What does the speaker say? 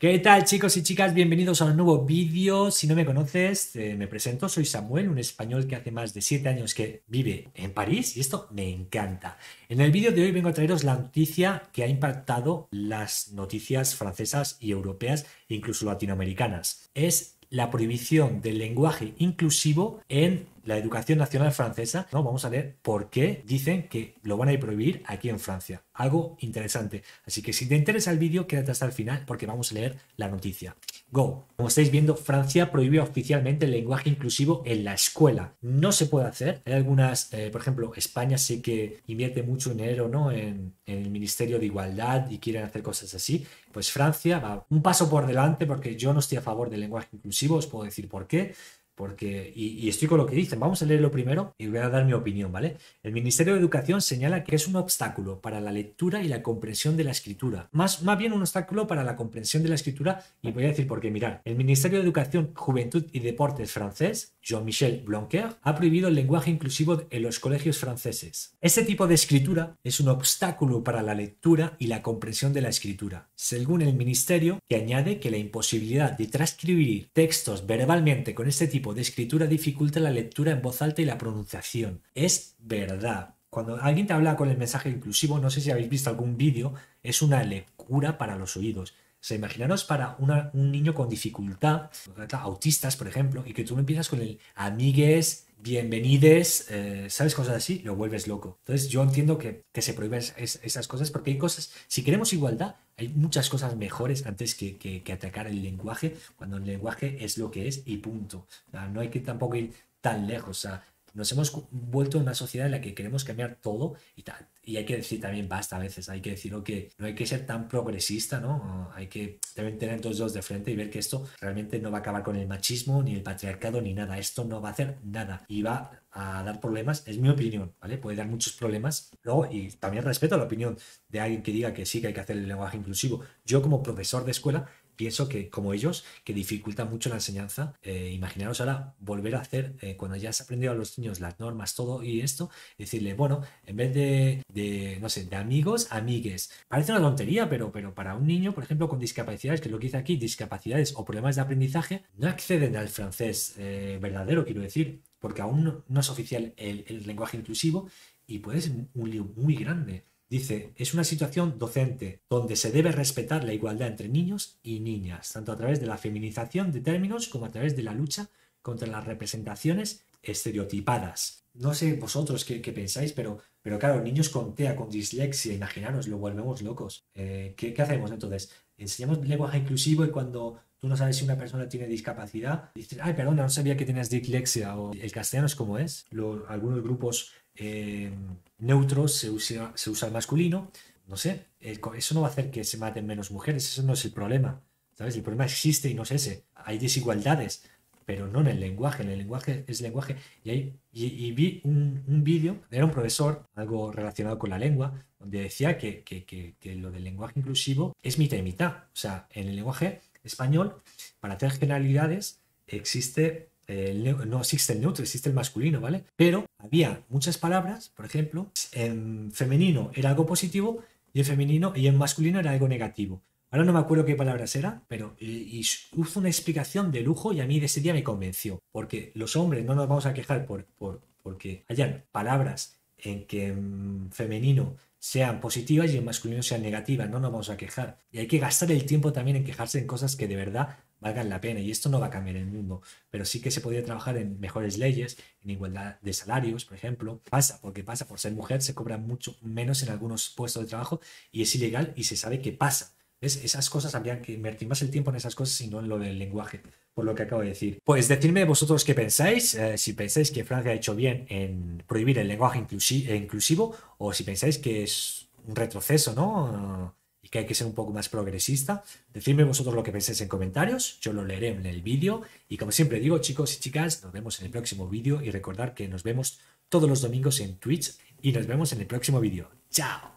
¿Qué tal chicos y chicas? Bienvenidos a un nuevo vídeo. Si no me conoces, eh, me presento. Soy Samuel, un español que hace más de 7 años que vive en París y esto me encanta. En el vídeo de hoy vengo a traeros la noticia que ha impactado las noticias francesas y europeas, incluso latinoamericanas. Es la prohibición del lenguaje inclusivo en la educación nacional francesa, ¿no? Vamos a ver por qué dicen que lo van a prohibir aquí en Francia. Algo interesante. Así que si te interesa el vídeo, quédate hasta el final porque vamos a leer la noticia. Go. Como estáis viendo, Francia prohíbe oficialmente el lenguaje inclusivo en la escuela. No se puede hacer. Hay algunas, eh, por ejemplo, España sí que invierte mucho dinero ¿no? En, en, el Ministerio de Igualdad y quieren hacer cosas así. Pues Francia va un paso por delante porque yo no estoy a favor del lenguaje inclusivo, os puedo decir por qué. Porque, y, estoy con lo que dicen, vamos a leer lo primero y voy a dar mi opinión, ¿vale? El Ministerio de Educación señala que es un obstáculo para la lectura y la comprensión de la escritura. Más, más bien un obstáculo para la comprensión de la escritura, y voy a decir por qué, mirar, el Ministerio de Educación, Juventud y Deportes francés, Jean-Michel Blanquer, ha prohibido el lenguaje inclusivo en los colegios franceses. Este tipo de escritura es un obstáculo para la lectura y la comprensión de la escritura, según el Ministerio, que añade que la imposibilidad de transcribir textos verbalmente con este tipo de escritura dificulta la lectura en voz alta y la pronunciación. Es verdad. Cuando alguien te habla con el mensaje inclusivo, no sé si habéis visto algún vídeo, es una lectura para los oídos. O sea, imaginaros para un niño con dificultad, autistas, por ejemplo, y que tú empiezas con el amigues, bienvenides, eh, ¿sabes? Cosas así, lo vuelves loco. Entonces, yo entiendo que, se prohíben esas cosas porque hay cosas, si queremos igualdad, hay muchas cosas mejores antes que, que, atacar el lenguaje, cuando el lenguaje es lo que es y punto. no hay que tampoco ir tan lejos. Nos hemos vuelto en una sociedad en la que queremos cambiar todo y tal. Y hay que decir también basta a veces, hay que decir que no hay que ser tan progresista, ¿no? Hay que también tener dos de frente y ver que esto realmente no va a acabar con el machismo, ni el patriarcado, ni nada. Esto no va a hacer nada y va a dar problemas, es mi opinión, ¿vale? Puede dar muchos problemas. Luego, y también respeto la opinión de alguien que diga que sí, que hay que hacer el lenguaje inclusivo. Yo como profesor de escuela pienso que, como ellos, que dificulta mucho la enseñanza. Eh, imaginaros ahora volver a hacer, eh, cuando ya has aprendido a los niños las normas, todo y esto, decirle, bueno, en vez de, no sé, de amigos, amigues. Parece una tontería, pero, pero para un niño, por ejemplo, con discapacidades, que es lo que dice aquí, discapacidades o problemas de aprendizaje, no acceden al francés eh, verdadero, quiero decir, porque aún no, es oficial el lenguaje inclusivo y puede ser un lío muy grande. Dice, es una situación docente donde se debe respetar la igualdad entre niños y niñas, tanto a través de la feminización de términos como a través de la lucha contra las representaciones estereotipadas. No sé vosotros qué, pensáis, pero, pero claro, niños con TEA, con dislexia, imaginaros, lo volvemos locos. Eh, ¿qué, hacemos entonces? Enseñamos lenguaje inclusivo y cuando tú no sabes si una persona tiene discapacidad, dices, ay, perdona, no sabía que tenías dislexia o el castellano es como es. algunos grupos eh, neutro, se usa, se usa el masculino, no sé, eso no va a hacer que se maten menos mujeres, eso no es el problema, ¿sabes? El problema existe y no es ese, hay desigualdades, pero no en el lenguaje, en el lenguaje es lenguaje. Y, y, vi un, un vídeo, era un profesor, algo relacionado con la lengua, donde decía que, lo del lenguaje inclusivo es mitad y mitad, o sea, en el lenguaje español, para hacer generalidades, existe no existe el neutro, existe el masculino, ¿vale? Pero había muchas palabras, por ejemplo, en femenino era algo positivo y en femenino y en masculino era algo negativo. Ahora no me acuerdo qué palabras eran, pero y, hizo una explicación de lujo y a mí de ese día me convenció, porque los hombres no nos vamos a quejar por, por porque hayan palabras en que en femenino sean positivas y en masculino sean negativas, no nos vamos a quejar. Y hay que gastar el tiempo también en quejarse en cosas que de verdad valgan la pena. Y esto no va a cambiar el mundo, pero sí que se podría trabajar en mejores leyes, en igualdad de salarios, por ejemplo. Pasa, porque pasa, por ser mujer se cobra mucho menos en algunos puestos de trabajo y es ilegal y se sabe que pasa. Esas cosas habrían que invertir más el tiempo en esas cosas y no en lo del lenguaje, por lo que acabo de decir. Pues decidme vosotros qué pensáis, eh, si pensáis que Francia ha hecho bien en prohibir el lenguaje eh, inclusivo o si pensáis que es un retroceso, ¿no? Y que hay que ser un poco más progresista. Decidme vosotros lo que pensáis en comentarios, yo lo leeré en el vídeo. Y como siempre digo, chicos y chicas, nos vemos en el próximo vídeo y recordar que nos vemos todos los domingos en Twitch y nos vemos en el próximo vídeo. ¡Chao!